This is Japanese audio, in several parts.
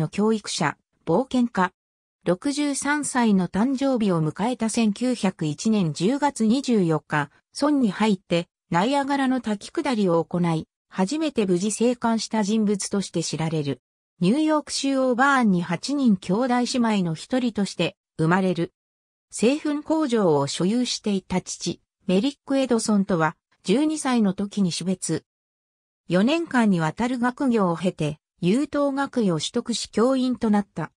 の教育者、冒険家。63歳の誕生日を迎えた1901年10月24日、村に入ってナイアガラの滝下りを行い、初めて無事生還した人物として知られる。ニューヨーク州オーバーンに8人兄弟姉妹の一人として生まれる。製粉工場を所有していた父、メリック・エドソンとは12歳の時に死別。4年間にわたる学業を経て、優等学位を取得し教員となった。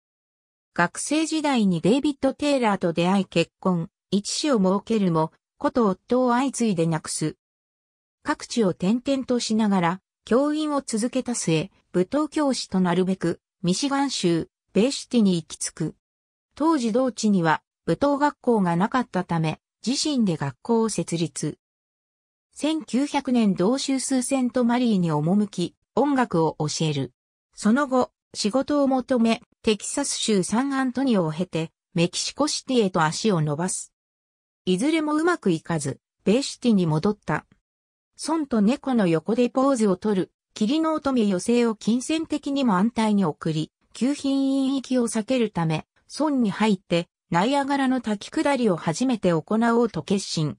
学生時代にデイビッド・テイラーと出会い結婚、一子を設けるも、こと夫を相次いで亡くす。各地を転々としながら、教員を続けた末、舞踏教師となるべく、ミシガン州、ベイシティに行き着く。当時同地には、舞踏学校がなかったため、自身で学校を設立。1900年同州数セントマリーに赴き、音楽を教える。その後、仕事を求め、テキサス州サンアントニオを経て、メキシコシティへと足を伸ばす。いずれもうまくいかず、ベイシティに戻った。孫と猫の横でポーズを取る、霧の乙女余生を金銭的にも安泰に送り、旧品院域を避けるため、孫に入って、ナイアガラの滝下りを初めて行おうと決心。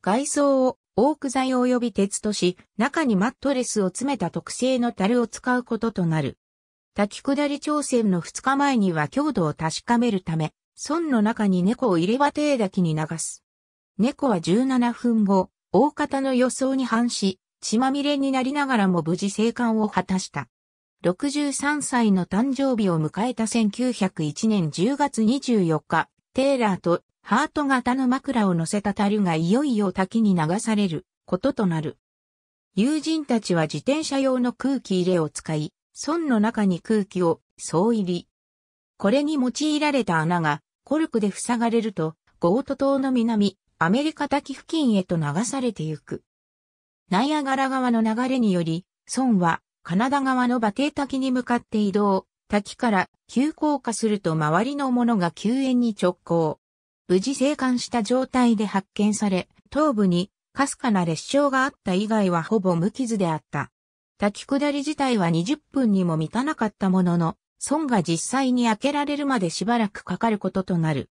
外装をオーク材及び鉄とし、中にマットレスを詰めた特製の樽を使うこととなる。滝下り挑戦の2日前には強度を確かめるため、村の中に猫を入れ歯程滝に流す。猫は17分後、大方の予想に反し、血まみれになりながらも無事生還を果たした。63歳の誕生日を迎えた1901年10月24日、テイラーとハート型の枕を乗せた樽がいよいよ滝に流されることとなる。友人たちは自転車用の空気入れを使い、損の中に空気を総入り。これに用いられた穴がコルクで塞がれると、ゴート島の南、アメリカ滝付近へと流されてゆく。ナイアガラ川の流れにより、損はカナダ側の馬蹄滝に向かって移動、滝から急降下すると周りのものが救援に直行。無事生還した状態で発見され、頭部にかすかな裂傷があった以外はほぼ無傷であった。滝下り自体は20分にも満たなかったものの、損が実際に開けられるまでしばらくかかることとなる。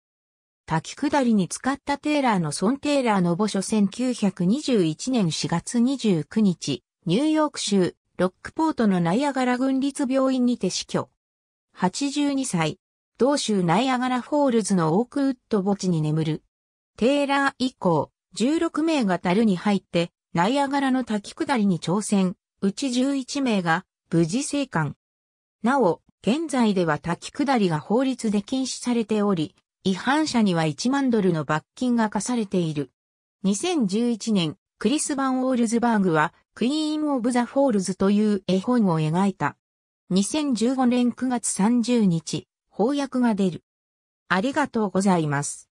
滝下りに使ったテーラーのソン・テーラーの墓所1921年4月29日、ニューヨーク州ロックポートのナイアガラ郡立病院にて死去。82歳、同州ナイアガラフォールズのオークウッド墓地に眠る。テーラー以降、16名が樽に入って、ナイアガラの滝下りに挑戦、うち11名が無事生還。なお、現在では滝下りが法律で禁止されており、違反者には1万ドルの罰金が課されている。2011年、クリス・バン・オールズバーグは、クイーン・オブ・ザ・フォールズという絵本を描いた。2015年9月30日、翻訳が出る。ありがとうございます。